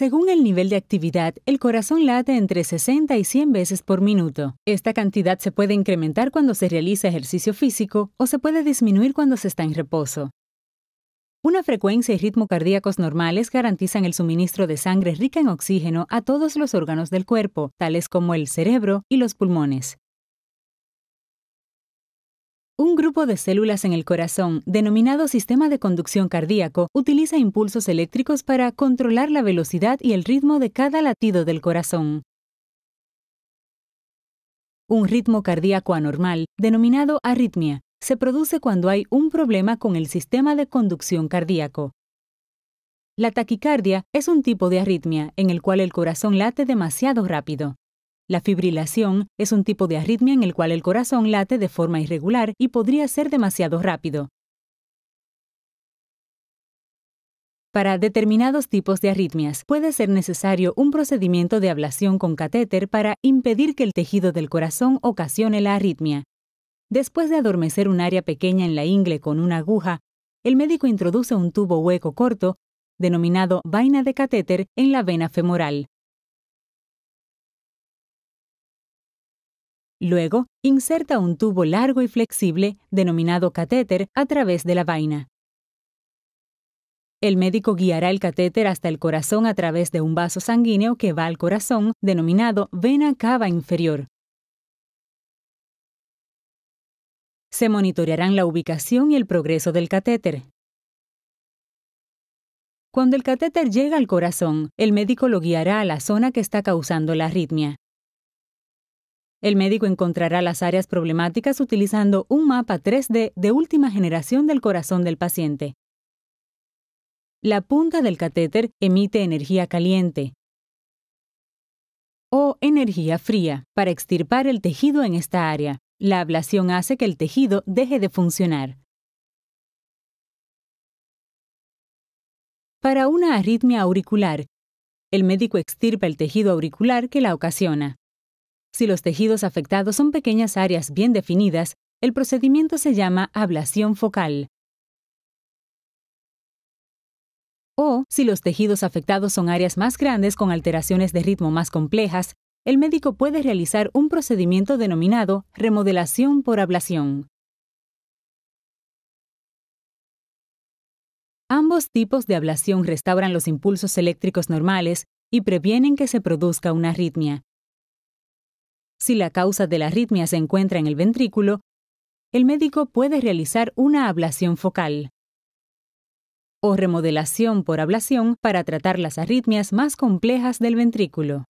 Según el nivel de actividad, el corazón late entre 60 y 100 veces por minuto. Esta cantidad se puede incrementar cuando se realiza ejercicio físico o se puede disminuir cuando se está en reposo. Una frecuencia y ritmo cardíacos normales garantizan el suministro de sangre rica en oxígeno a todos los órganos del cuerpo, tales como el cerebro y los pulmones. Un grupo de células en el corazón, denominado sistema de conducción cardíaco, utiliza impulsos eléctricos para controlar la velocidad y el ritmo de cada latido del corazón. Un ritmo cardíaco anormal, denominado arritmia, se produce cuando hay un problema con el sistema de conducción cardíaco. La taquicardia es un tipo de arritmia en el cual el corazón late demasiado rápido. La fibrilación es un tipo de arritmia en el cual el corazón late de forma irregular y podría ser demasiado rápido. Para determinados tipos de arritmias puede ser necesario un procedimiento de ablación con catéter para impedir que el tejido del corazón ocasione la arritmia. Después de adormecer un área pequeña en la ingle con una aguja, el médico introduce un tubo hueco corto, denominado vaina de catéter, en la vena femoral. Luego, inserta un tubo largo y flexible, denominado catéter, a través de la vaina. El médico guiará el catéter hasta el corazón a través de un vaso sanguíneo que va al corazón, denominado vena cava inferior. Se monitorearán la ubicación y el progreso del catéter. Cuando el catéter llega al corazón, el médico lo guiará a la zona que está causando la arritmia. El médico encontrará las áreas problemáticas utilizando un mapa 3D de última generación del corazón del paciente. La punta del catéter emite energía caliente o energía fría para extirpar el tejido en esta área. La ablación hace que el tejido deje de funcionar. Para una arritmia auricular, el médico extirpa el tejido auricular que la ocasiona. Si los tejidos afectados son pequeñas áreas bien definidas, el procedimiento se llama ablación focal. O, si los tejidos afectados son áreas más grandes con alteraciones de ritmo más complejas, el médico puede realizar un procedimiento denominado remodelación por ablación. Ambos tipos de ablación restauran los impulsos eléctricos normales y previenen que se produzca una arritmia. Si la causa de la arritmia se encuentra en el ventrículo, el médico puede realizar una ablación focal o remodelación por ablación para tratar las arritmias más complejas del ventrículo.